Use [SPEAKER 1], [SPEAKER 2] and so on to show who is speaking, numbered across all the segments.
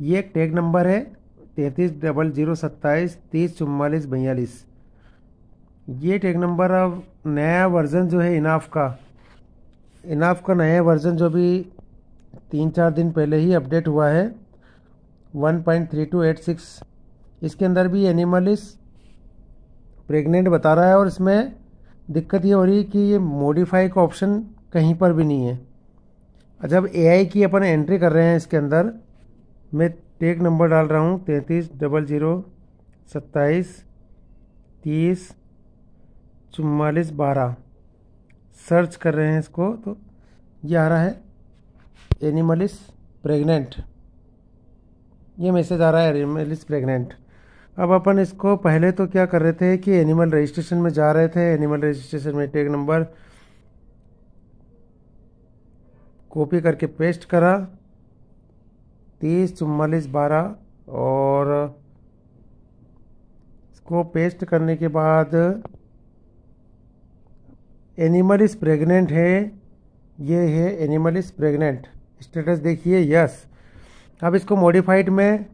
[SPEAKER 1] ये एक tag number है तैंतीस डबल जीरो सत्ताईस तीस चुम्बालीस बयालीस ये टैग नंबर अब नया वर्ज़न जो है इनाफ का इनाफ का नया वर्ज़न जो भी तीन चार दिन पहले ही अपडेट हुआ है 1.3286 इसके अंदर भी एनिमल इस प्रेग्नेंट बता रहा है और इसमें दिक्कत ये हो रही है कि ये मॉडिफाई का ऑप्शन कहीं पर भी नहीं है जब एआई की अपन एंट्री कर रहे हैं इसके अंदर मैं टेक नंबर डाल रहा हूँ तैंतीस डबल ज़ीरो सत्ताईस तीस चुम्वालीस बारह सर्च कर रहे हैं इसको तो ये आ रहा है एनिमल इज़ प्रेगनेंट ये मैसेज आ रहा है एनिमल इज़ प्रेगनेंट अब अपन इसको पहले तो क्या कर रहे थे कि एनिमल रजिस्ट्रेशन में जा रहे थे एनिमल रजिस्ट्रेशन में टेक नंबर कॉपी करके पेस्ट करा तीस चुम्बालीस बारह और इसको पेस्ट करने के बाद एनिमल इज़ प्रेग्नेंट है ये है एनिमल इज़ प्रेग्नेंट स्टेटस देखिए यस अब इसको मॉडिफाइड में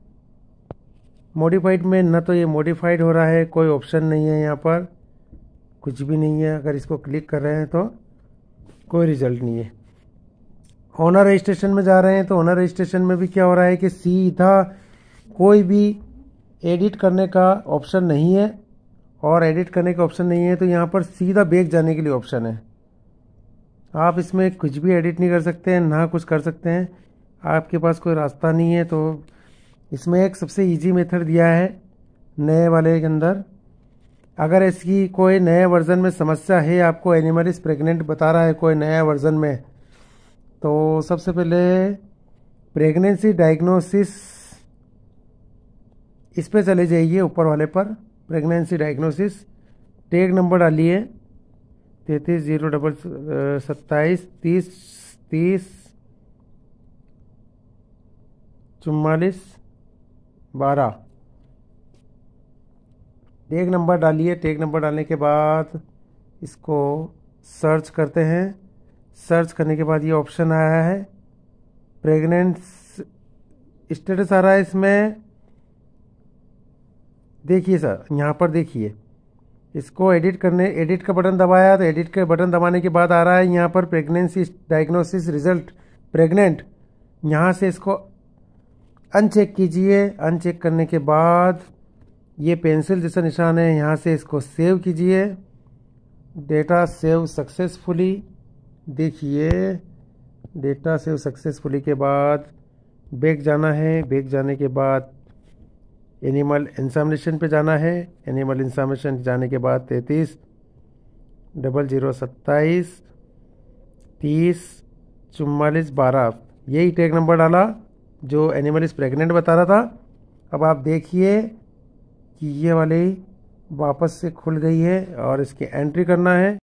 [SPEAKER 1] मॉडिफाइड में ना तो ये मॉडिफाइड हो रहा है कोई ऑप्शन नहीं है यहाँ पर कुछ भी नहीं है अगर इसको क्लिक कर रहे हैं तो कोई रिजल्ट नहीं है ऑनर रजिस्ट्रेशन में जा रहे हैं तो ऑनर रजिस्ट्रेशन में भी क्या हो रहा है कि सीधा कोई भी एडिट करने का ऑप्शन नहीं है और एडिट करने का ऑप्शन नहीं है तो यहाँ पर सीधा बेग जाने के लिए ऑप्शन है आप इसमें कुछ भी एडिट नहीं कर सकते हैं ना कुछ कर सकते हैं आपके पास कोई रास्ता नहीं है तो इसमें एक सबसे इजी मेथड दिया है नए वाले के अंदर अगर इसकी कोई नए वर्ज़न में समस्या है आपको एनिमल इज़ प्रेगनेंट बता रहा है कोई नया वर्ज़न में तो सबसे पहले प्रेगनेंसी डायग्नोसिस इस पे चले जाइए ऊपर वाले पर प्रेगनेंसी डायग्नोसिस टैग नंबर डालिए तैतीस जीरो डबल सत्ताईस तीस तीस चुम्मालीस बारह टैग नंबर डालिए टैग नंबर डालने के बाद इसको सर्च करते हैं सर्च करने के बाद ये ऑप्शन आया है प्रेगनेंस स्टेटस आ रहा है इसमें देखिए सर यहाँ पर देखिए इसको एडिट करने एडिट का बटन दबाया तो एडिट के बटन दबाने के बाद आ रहा है यहाँ पर प्रेगनेंसी डायग्नोसिस रिजल्ट प्रेग्नेंट यहाँ से इसको अनचेक कीजिए अनचेक करने के बाद ये पेंसिल जैसा निशान है यहाँ से इसको सेव कीजिए डेटा सेव सक्सेसफुली देखिए डेटा सेव सक्सेसफुली के बाद बैग जाना है बैग जाने के बाद एनिमल इंसामेशन पे जाना है एनिमल इंसामेशन जाने के बाद तैतीस डबल ज़ीरो सत्ताईस तीस चुम्बालीस बारह यही टैग नंबर डाला जो एनिमल इस प्रेग्नेंट बता रहा था अब आप देखिए कि ये वाली वापस से खुल गई है और इसकी एंट्री करना है